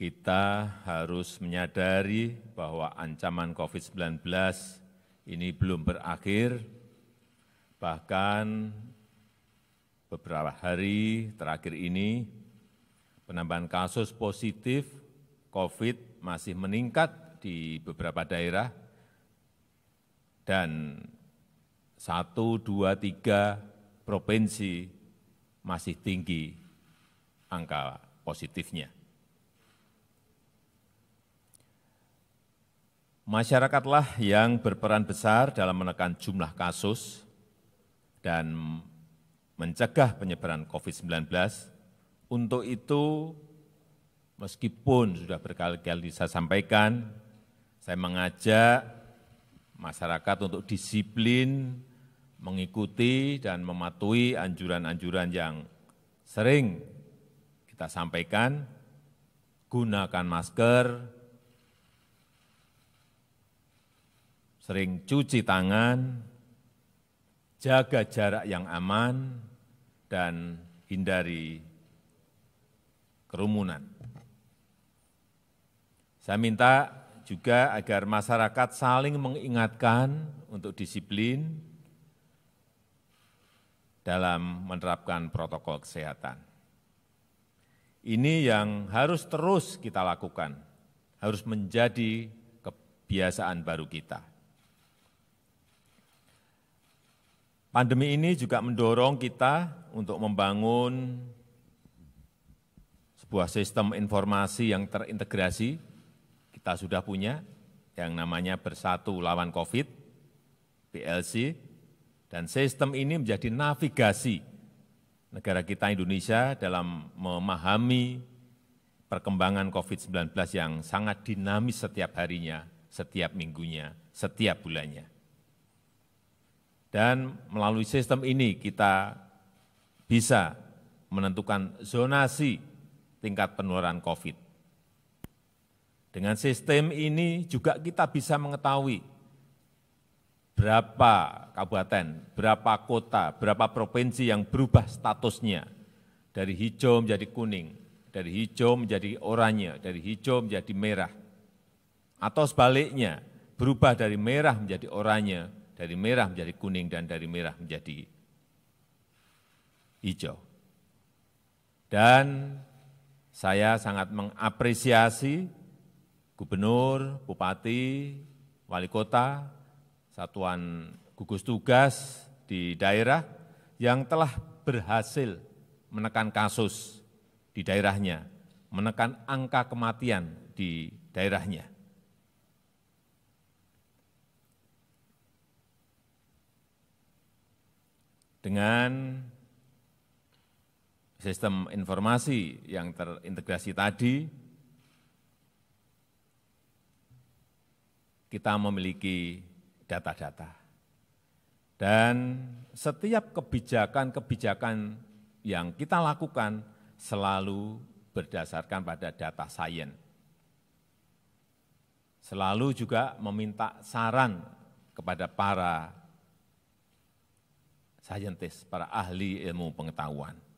kita harus menyadari bahwa ancaman covid 19 ini belum berakhir, bahkan beberapa hari terakhir ini penambahan kasus positif COVID masih meningkat di beberapa daerah dan satu dua tiga provinsi masih tinggi angka positifnya. Masyarakatlah yang berperan besar dalam menekan jumlah kasus dan mencegah penyebaran COVID-19. Untuk itu, meskipun sudah berkali-kali saya sampaikan, saya mengajak masyarakat untuk disiplin mengikuti dan mematuhi anjuran-anjuran yang sering kita sampaikan, gunakan masker, sering cuci tangan, jaga jarak yang aman, dan hindari kerumunan. Saya minta juga agar masyarakat saling mengingatkan untuk disiplin dalam menerapkan protokol kesehatan. Ini yang harus terus kita lakukan, harus menjadi kebiasaan baru kita. Pandemi ini juga mendorong kita untuk membangun sebuah sistem informasi yang terintegrasi. Kita sudah punya yang namanya Bersatu Lawan COVID, PLC, dan sistem ini menjadi navigasi negara kita Indonesia dalam memahami perkembangan COVID-19 yang sangat dinamis setiap harinya, setiap minggunya, setiap bulannya. Dan melalui sistem ini kita bisa menentukan zonasi tingkat penularan COVID. Dengan sistem ini juga kita bisa mengetahui berapa kabupaten, berapa kota, berapa provinsi yang berubah statusnya dari hijau menjadi kuning, dari hijau menjadi oranye, dari hijau menjadi merah. Atau sebaliknya, berubah dari merah menjadi oranye, dari merah menjadi kuning dan dari merah menjadi hijau. Dan saya sangat mengapresiasi gubernur, bupati, wali kota, satuan gugus tugas di daerah yang telah berhasil menekan kasus di daerahnya, menekan angka kematian di daerahnya. dengan sistem informasi yang terintegrasi tadi, kita memiliki data-data. Dan setiap kebijakan-kebijakan yang kita lakukan selalu berdasarkan pada data sains. Selalu juga meminta saran kepada para scientist, para ahli ilmu pengetahuan.